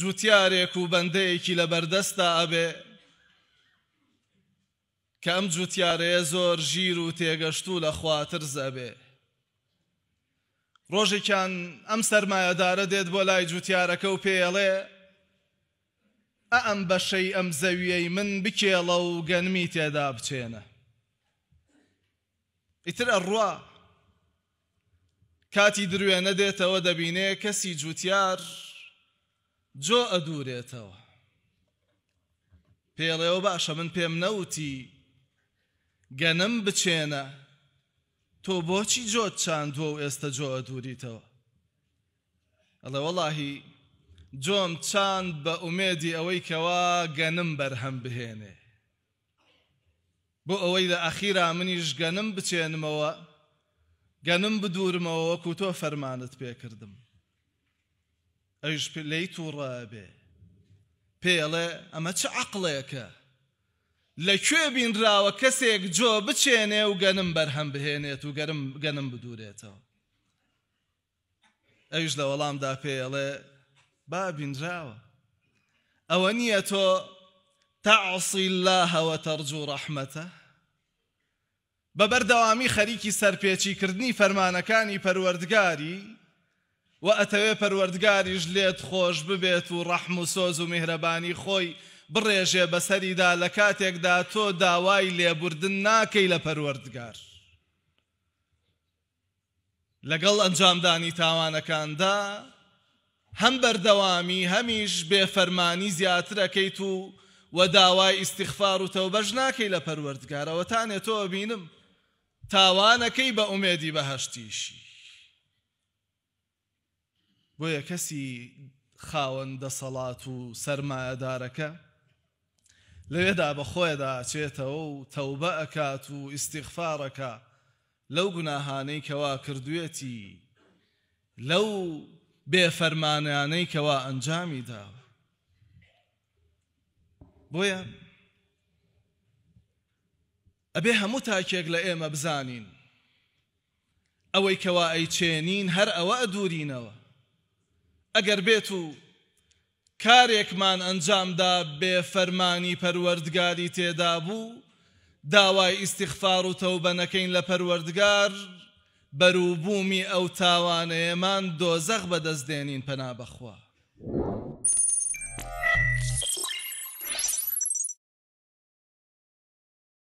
جوتیارێک و بەندەیەکی لە بەردەستا ئەبێ کە ئەم جوتیارەیە زۆر ژیر و تێگەشت و لە خواتر زەبێ ڕۆژێکیان ئەم سەرمایەدارە دێت بۆ لای جوتیارەکە و پێڵێ ئەم بەشەی ئەم زەویەی من بکێڵە و گەنمی تێدا بچێنە ئیتر ئەڕوا کاتی دروێنە دێتەوە دەبینێ کەسی جوتیار جۆ ئەدوورێتەوە پێڵێەوە باشە من پێم نەوتی گەنم بچێنە تۆ بۆچی جۆت چاندووە و ئێستا جۆ ئەدووریتەوە ئەڵێ وەڵاهی جۆم چاند بە ئومێدی ئەوەی کەوا گەنم بەرهەم بهێنێ بۆ ئەوەی لە ئەخیرا منیش گەنم بچێنمەوە گەنم بدورمەوە وەکو تۆ فەرمانت پێکردم ئەوش لی تووڕابێ پێڵێ ئەمە چ عقلێکە لەکوێ بینراوە کەسێک جۆ بچێنێ و گەنم بەرهەم بهێنێت و گەرم گەنم بدورێتەوە ئەوش لە وەڵامدا پێڵێ با بینراوە ئەوە نییە تۆ تعصی اللهەوە تەرجوو ڕەحمەتە بەبەردەوامی خەریکی سەرپێچی کردنی فەرمانەکانی پەروەردگاری و ئەتەوێ پەروەردگاریش لێت خۆش ببێت و ڕەحم و سۆز و میهرەبانی خۆی بڕێژێ بەسەریدا لە کاتێکدا تۆ داوای لێبوردن ناکەی لە پەروەردگار. لەگەڵ ئەنجامدانی تاوانەکاندا هەم بەردەوامی هەمیش بێفەرمانی زیاترەکەیت و و داوای ئیسیخفار و تەوبەش ناکەی لە پەروەردگارەوە تانێت تۆ بینم تاوانەکەی بە ئومێدی بەهشتیشی. بۆیە کەسی خاوەندە سەڵات و سەرمایەدارەکە لەوێدا بە خۆیدا چێتەوە و تەوبە ئەکات و ئیسیغفارەکە لەو گوناهانەی کەوا کردوێتی لەو بێفەرمانیانەی کەوا ئەنجامی داوە بۆیە ئەبێ هەموو تاکێک لە ئێمە بزانین ئەوەی کەوا ئەیچێنین هەر ئەوە ئەدورینەوە ئەگەر بێت و کارێکمان ئەنجامدا بێفەرمانی پەروەردگاری تێدا بوو داوای ئیسیخفار و تەوبە نەکەین لە پەروەردگار بەروبوومی ئەو تاوانەیەمان دۆزەخ بەدەستدێنین پەنا بەخوا